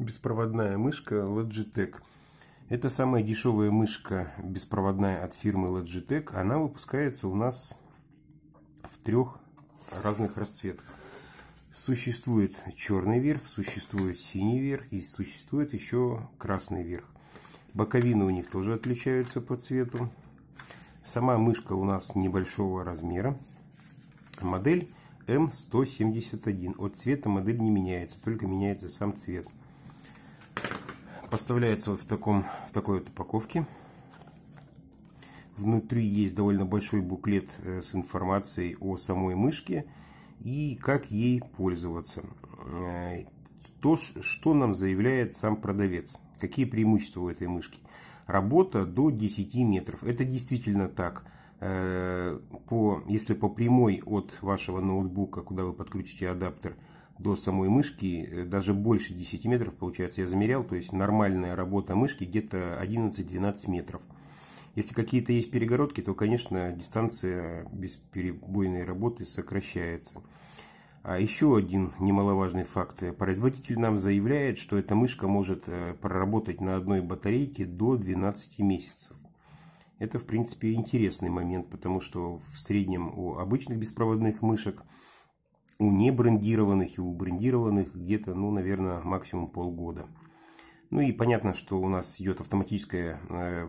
беспроводная мышка Logitech. Это самая дешевая мышка беспроводная от фирмы Logitech. Она выпускается у нас в трех разных расцветках. Существует черный верх, существует синий верх и существует еще красный верх. Боковины у них тоже отличаются по цвету. Сама мышка у нас небольшого размера. Модель М171. От цвета модель не меняется, только меняется сам цвет поставляется вот в, таком, в такой вот упаковке. Внутри есть довольно большой буклет э, с информацией о самой мышке и как ей пользоваться. Э, то, что нам заявляет сам продавец. Какие преимущества у этой мышки? Работа до 10 метров. Это действительно так. Э, по, если по прямой от вашего ноутбука, куда вы подключите адаптер, до самой мышки э, даже больше 10 метров, получается, я замерял, то есть нормальная работа мышки где-то 11-12 метров. Если какие-то есть перегородки, то, конечно, дистанция бесперебойной работы сокращается. А еще один немаловажный факт. Производитель нам заявляет, что эта мышка может э, проработать на одной батарейке до 12 месяцев. Это, в принципе, интересный момент, потому что в среднем у обычных беспроводных мышек, у небрендированных и у брендированных где-то, ну, наверное, максимум полгода. Ну и понятно, что у нас идет автоматическое э,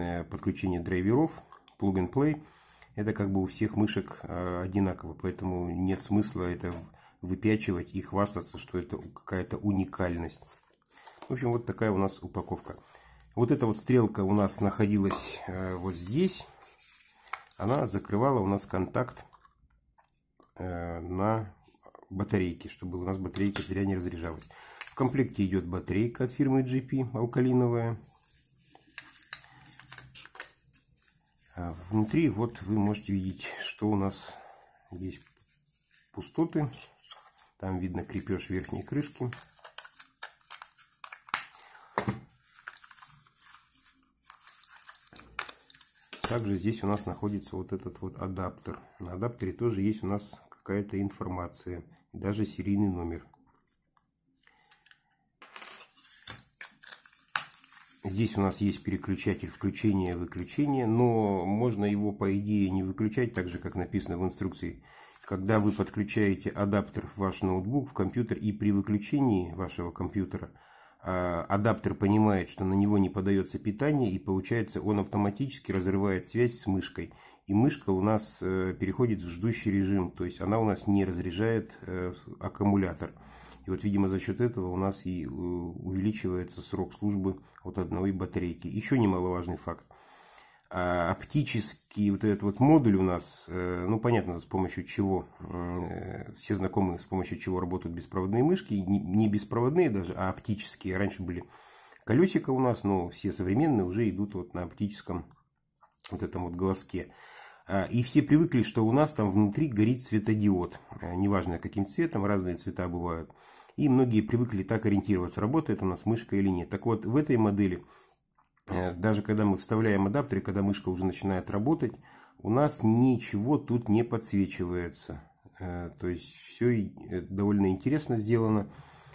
э, подключение драйверов, plug-and-play. Это как бы у всех мышек э, одинаково, поэтому нет смысла это выпячивать и хвастаться, что это какая-то уникальность. В общем, вот такая у нас упаковка. Вот эта вот стрелка у нас находилась э, вот здесь. Она закрывала у нас контакт э, на батарейке, чтобы у нас батарейка зря не разряжалась. В комплекте идет батарейка от фирмы GP, алкалиновая. А внутри вот вы можете видеть, что у нас есть пустоты. Там видно крепеж верхней крышки. Также здесь у нас находится вот этот вот адаптер. На адаптере тоже есть у нас какая-то информация. даже серийный номер. Здесь у нас есть переключатель включения-выключения, но можно его, по идее, не выключать, так же, как написано в инструкции. Когда вы подключаете адаптер в ваш ноутбук, в компьютер, и при выключении вашего компьютера – а, адаптер понимает, что на него не подается питание, и получается он автоматически разрывает связь с мышкой. И мышка у нас э, переходит в ждущий режим, то есть она у нас не разряжает э, аккумулятор. И вот, видимо, за счет этого у нас и э, увеличивается срок службы от одной батарейки. Еще немаловажный факт. А оптический вот этот вот модуль у нас, э, ну понятно, с помощью чего, э, все знакомы, с помощью чего работают беспроводные мышки, не беспроводные даже, а оптические. Раньше были колесика у нас, но все современные уже идут вот на оптическом вот этом вот глазке. А, и все привыкли, что у нас там внутри горит светодиод, э, неважно каким цветом, разные цвета бывают. И многие привыкли так ориентироваться, работает у нас мышка или нет. Так вот, в этой модели Э, даже когда мы вставляем адаптер, когда мышка уже начинает работать, у нас ничего тут не подсвечивается. Э, то есть все э, довольно интересно сделано.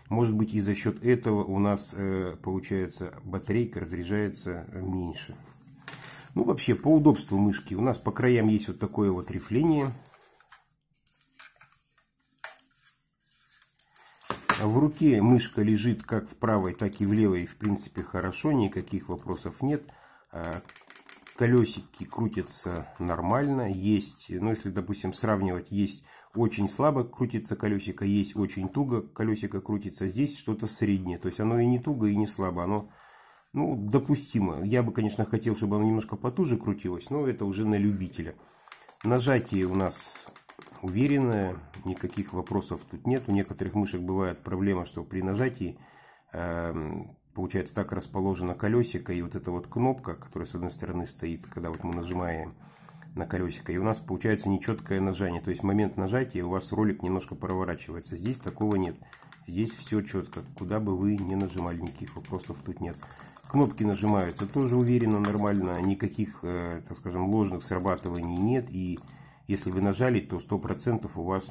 Может быть и за счет этого у нас получается батарейка разряжается меньше. Ну вообще по удобству мышки у нас по краям есть вот такое вот рифление. А в руке мышка лежит как в правой, так и в левой, в принципе, хорошо, никаких вопросов нет. А, колесики крутятся нормально, есть, ну если, допустим, сравнивать, есть очень слабо крутится колесико, есть очень туго колесико крутится, здесь что-то среднее, то есть оно и не туго, и не слабо, оно ну, допустимо. Я бы, конечно, хотел, чтобы оно немножко потуже крутилось, но это уже на любителя. Нажатие у нас уверенное, никаких вопросов тут нет. У некоторых мышек бывает проблема, что при нажатии эм, получается так расположено колесико и вот эта вот кнопка, которая с одной стороны стоит, когда вот мы нажимаем на колесико, и у нас получается нечеткое нажание, то есть момент нажатия у вас ролик немножко проворачивается, здесь такого нет, здесь все четко, куда бы вы ни нажимали, никаких вопросов тут нет. Кнопки нажимаются тоже уверенно, нормально, никаких, э, так скажем, ложных срабатываний нет, и если вы нажали, то 100% у вас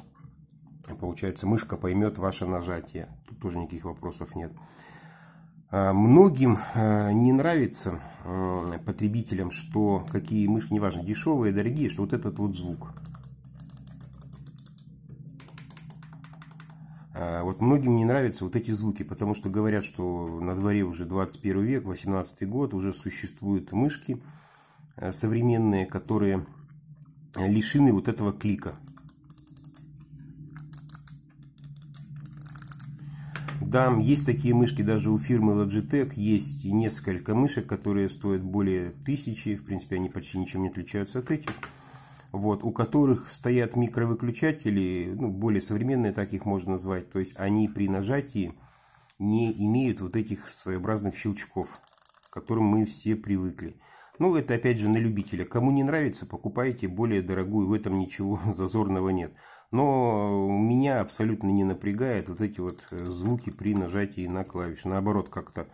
Получается, мышка поймет ваше нажатие. Тут тоже никаких вопросов нет. А, многим а, не нравится а, потребителям, что какие мышки, неважно, дешевые, дорогие, что вот этот вот звук. Вот многим не нравятся вот эти звуки, потому что говорят, что на дворе уже 21 век, 18 год, уже существуют мышки современные, которые лишены вот этого клика. Да, есть такие мышки, даже у фирмы Logitech есть несколько мышек, которые стоят более тысячи, в принципе, они почти ничем не отличаются от этих. Вот, у которых стоят микровыключатели, ну, более современные, так их можно назвать, то есть они при нажатии не имеют вот этих своеобразных щелчков, к которым мы все привыкли. Ну, это опять же на любителя. Кому не нравится, покупайте более дорогую, в этом ничего зазорного нет. Но меня абсолютно не напрягает вот эти вот э, звуки при нажатии на клавиши, Наоборот, как-то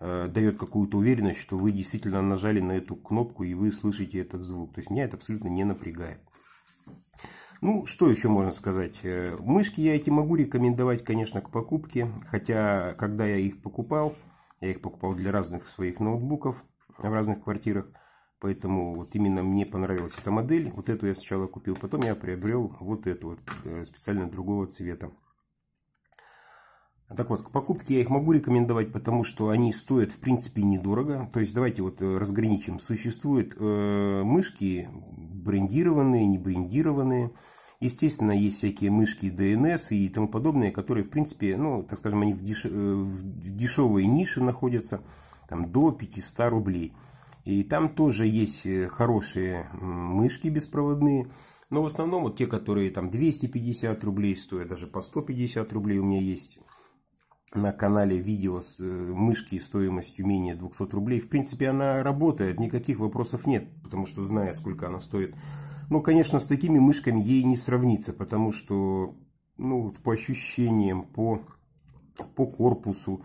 э, дает какую-то уверенность, что вы действительно нажали на эту кнопку и вы слышите этот звук. То есть меня это абсолютно не напрягает. Ну, что еще можно сказать? Э, мышки я эти могу рекомендовать, конечно, к покупке. Хотя, когда я их покупал, я их покупал для разных своих ноутбуков в разных квартирах – Поэтому вот именно мне понравилась эта модель. Вот эту я сначала купил, потом я приобрел вот эту вот, э, специально другого цвета. Так вот, к покупке я их могу рекомендовать, потому что они стоят, в принципе, недорого. То есть, давайте вот э, разграничим. Существуют э, мышки брендированные, не брендированные. Естественно, есть всякие мышки DNS и тому подобное, которые, в принципе, ну, так скажем, они в, деш... Э, в дешевой нише находятся, там, до 500 рублей. И там тоже есть э, хорошие мышки беспроводные. Но в основном вот те, которые там 250 рублей стоят, даже по 150 рублей у меня есть на канале видео с э, мышки стоимостью менее 200 рублей. В принципе, она работает, никаких вопросов нет, потому что зная, сколько она стоит. Но, конечно, с такими мышками ей не сравнится, потому что ну, по ощущениям, по, по корпусу,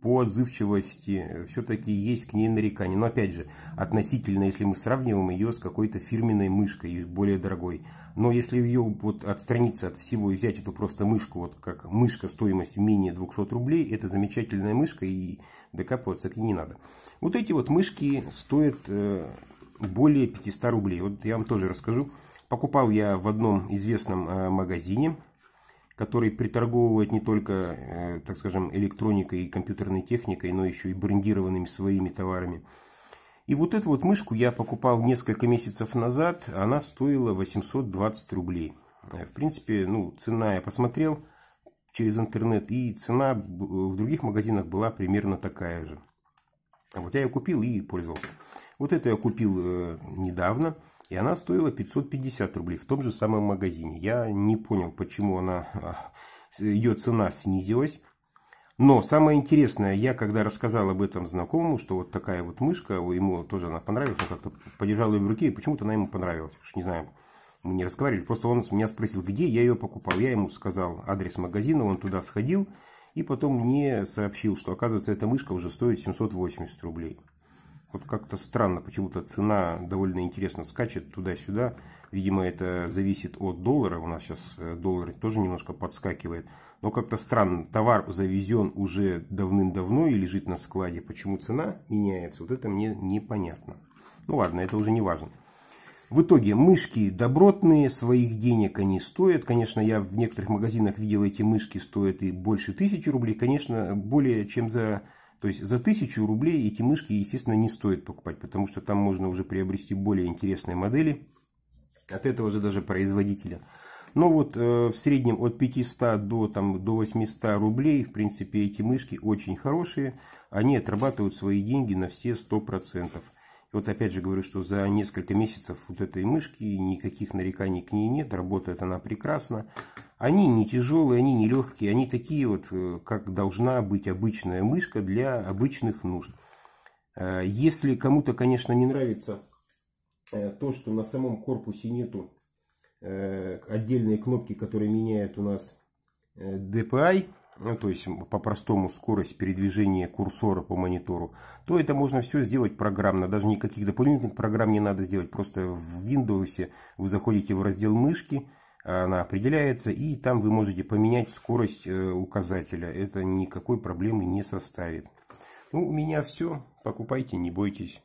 по отзывчивости э, все-таки есть к ней нарекания. Но опять же, относительно, если мы сравниваем ее с какой-то фирменной мышкой, более дорогой. Но если ее вот отстраниться от всего и взять эту просто мышку, вот как мышка стоимостью менее 200 рублей, это замечательная мышка и докапываться к ней не надо. Вот эти вот мышки стоят э, более 500 рублей. Вот я вам тоже расскажу. Покупал я в одном известном э, магазине который приторговывает не только, э, так скажем, электроникой и компьютерной техникой, но еще и брендированными своими товарами. И вот эту вот мышку я покупал несколько месяцев назад, она стоила 820 рублей. Э, в принципе, ну, цена я посмотрел через интернет, и цена э, в других магазинах была примерно такая же. Вот я ее купил и пользовался. Вот это я купил недавно. И она стоила 550 рублей в том же самом магазине. Я не понял, почему она, а, ее цена снизилась. Но самое интересное, я когда рассказал об этом знакомому, что вот такая вот мышка, ему тоже она понравилась, он как-то подержал ее в руке, и почему-то она ему понравилась. Уж не знаю, мы не разговаривали, просто он меня спросил, где я ее покупал. Я ему сказал адрес магазина, он туда сходил, и потом мне сообщил, что оказывается эта мышка уже стоит 780 рублей. Вот как-то странно, почему-то цена довольно интересно скачет туда-сюда. Видимо, это зависит от доллара. У нас сейчас э, доллар тоже немножко подскакивает. Но как-то странно, товар завезен уже давным-давно и лежит на складе. Почему цена меняется, вот это мне непонятно. Ну ладно, это уже не важно. В итоге мышки добротные, своих денег они стоят. Конечно, я в некоторых магазинах видел эти мышки стоят и больше тысячи рублей. Конечно, более чем за то есть за 1000 рублей эти мышки, естественно, не стоит покупать, потому что там можно уже приобрести более интересные модели от этого же даже производителя. Но вот э, в среднем от 500 до, там, до 800 рублей, в принципе, эти мышки очень хорошие. Они отрабатывают свои деньги на все 100%. И вот опять же говорю, что за несколько месяцев вот этой мышки никаких нареканий к ней нет. Работает она прекрасно. Они не тяжелые, они не легкие, они такие вот, э, как должна быть обычная мышка для обычных нужд. Э, если кому-то, конечно, не нравится э, то, что на самом корпусе нету отдельные кнопки, которые меняют у нас DPI, ну, то есть по-простому скорость передвижения курсора по монитору, то это можно все сделать программно. Даже никаких дополнительных программ не надо сделать. Просто в Windows вы заходите в раздел мышки, Э, она определяется, и там вы можете поменять скорость э, указателя. Это никакой проблемы не составит. Ну, у меня все. Покупайте, не бойтесь.